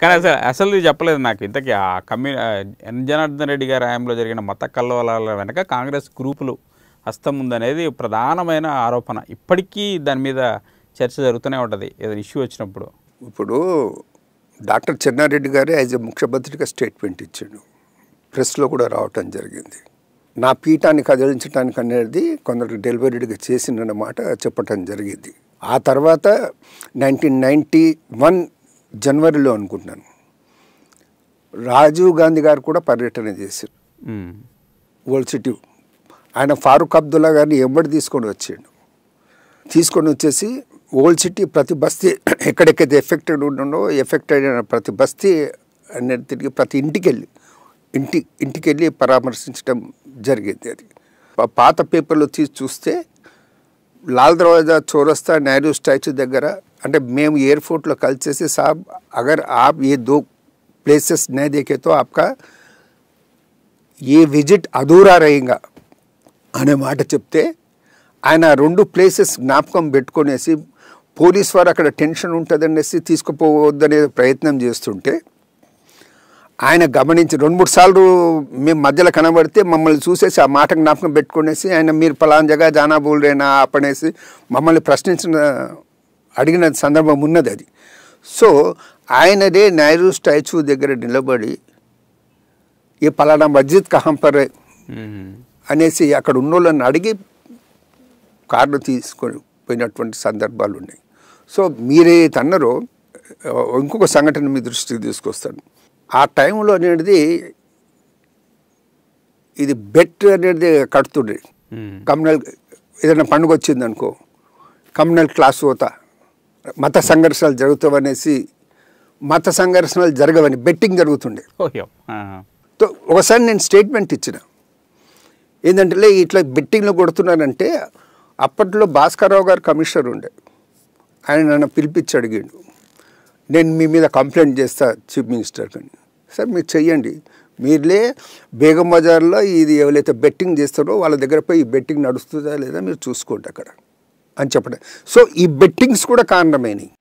కానీ అసలు అసలు చెప్పలేదు నాకు ఇంతకీ ఆ కమ్యూ ఎన్ జనార్దన్ రెడ్డి గారి హయాంలో జరిగిన మత కల్లోలాల వెనక కాంగ్రెస్ గ్రూపులు హస్తం ఉందనేది ప్రధానమైన ఆరోపణ ఇప్పటికీ దాని మీద చర్చ జరుగుతూనే ఉంటుంది ఏదైనా ఇష్యూ వచ్చినప్పుడు ఇప్పుడు డాక్టర్ చెన్నారెడ్డి గారే యాజ్ ఎ ముఖ్యమంత్రిగా స్టేట్మెంట్ ఇచ్చాడు ప్రెస్లో కూడా రావటం జరిగింది నా పీఠాన్ని కదిలించడానికి అనేది కొందరు డెలివరీగా చేసిందన్నమాట చెప్పటం జరిగింది ఆ తర్వాత నైన్టీన్ నైంటీ వన్ జనవరిలో అనుకుంటున్నాను రాజీవ్ గాంధీ గారు కూడా పర్యటన చేశారు వరల్డ్ సిటీ ఆయన ఫారూక్ అబ్దుల్లా గారిని ఎంబడి తీసుకొని వచ్చాడు తీసుకొని వచ్చేసి ఓల్డ్ సిటీ ప్రతి బస్తీ ఎక్కడెక్కడైతే ఎఫెక్టెడ్ ఉండో ఎఫెక్టెడ్ అయిన ప్రతి బస్తీ అనేది తిరిగి ప్రతి ఇంటికి వెళ్ళి ఇంటి ఇంటికి వెళ్ళి పరామర్శించడం జరిగింది అది పాత పేపర్లో తీసి చూస్తే లాల్ దర్వాజా చౌరస్తా నెహ్రూ స్టాచ్యూ దగ్గర అంటే మేము ఎయిర్పోర్ట్లో కలిసేసి సాబ్ అగర్ ఆప్ ఏ దో ప్లేసెస్ నే దేకేతో ఆప్క ఆప్కా ఏ విజిట్ అధూరా రయంగా అనే మాట చెప్తే ఆయన రెండు ప్లేసెస్ జ్ఞాపకం పెట్టుకునేసి పోలీస్ వారు అక్కడ టెన్షన్ ఉంటుందనేసి తీసుకుపోవద్దనే ప్రయత్నం చేస్తుంటే ఆయన గమనించి రెండు మూడు సార్లు మేము మధ్యలో కనబడితే మమ్మల్ని చూసేసి ఆ మాట జ్ఞాపకం పెట్టుకునేసి ఆయన మీరు పలాన్ జగా జానా బోల్రేనా అప్పనేసి మమ్మల్ని ప్రశ్నించిన అడిగిన సందర్భం ఉన్నది అది సో ఆయనదే నెహ్రూ స్టాచ్యూ దగ్గర నిలబడి ఈ పలానా మస్జిద్ కహంపరే అనేసి అక్కడ ఉన్నోళ్ళని అడిగి కార్లు తీసుకొని పోయినటువంటి సందర్భాలు ఉన్నాయి సో మీరే తన్నరో ఇంకొక సంఘటన మీ దృష్టికి తీసుకొస్తాను ఆ టైంలో అనేది ఇది బెట్ అనేది కడుతుండే కమ్యూనల్ ఏదైనా పండుగ వచ్చిందనుకో కమ్యూనల్ క్లాస్ పోతా మత సంఘర్షణలు జరుగుతావనేసి మత సంఘర్షణలు జరగవని బెట్టింగ్ జరుగుతుండే ఒకసారి నేను స్టేట్మెంట్ ఇచ్చిన ఏంటంటే ఇట్లా బెట్టింగ్లో కొడుతున్నానంటే అప్పట్లో భాస్కర్రావు గారు కమిషనర్ ఉండే ఆయన నన్ను పిలిపించి అడిగాడు నేను మీ మీద కంప్లైంట్ చేస్తా చీఫ్ మినిస్టర్ కానీ సార్ మీరు చెయ్యండి మీరులే బేగం బజార్లో ఇది ఎవరైతే బెట్టింగ్ చేస్తారో వాళ్ళ దగ్గర పోయి ఈ బెట్టింగ్ నడుస్తుందా లేదా మీరు చూసుకోండి అక్కడ అని చెప్పడం సో ఈ బెట్టింగ్స్ కూడా కారణమైనవి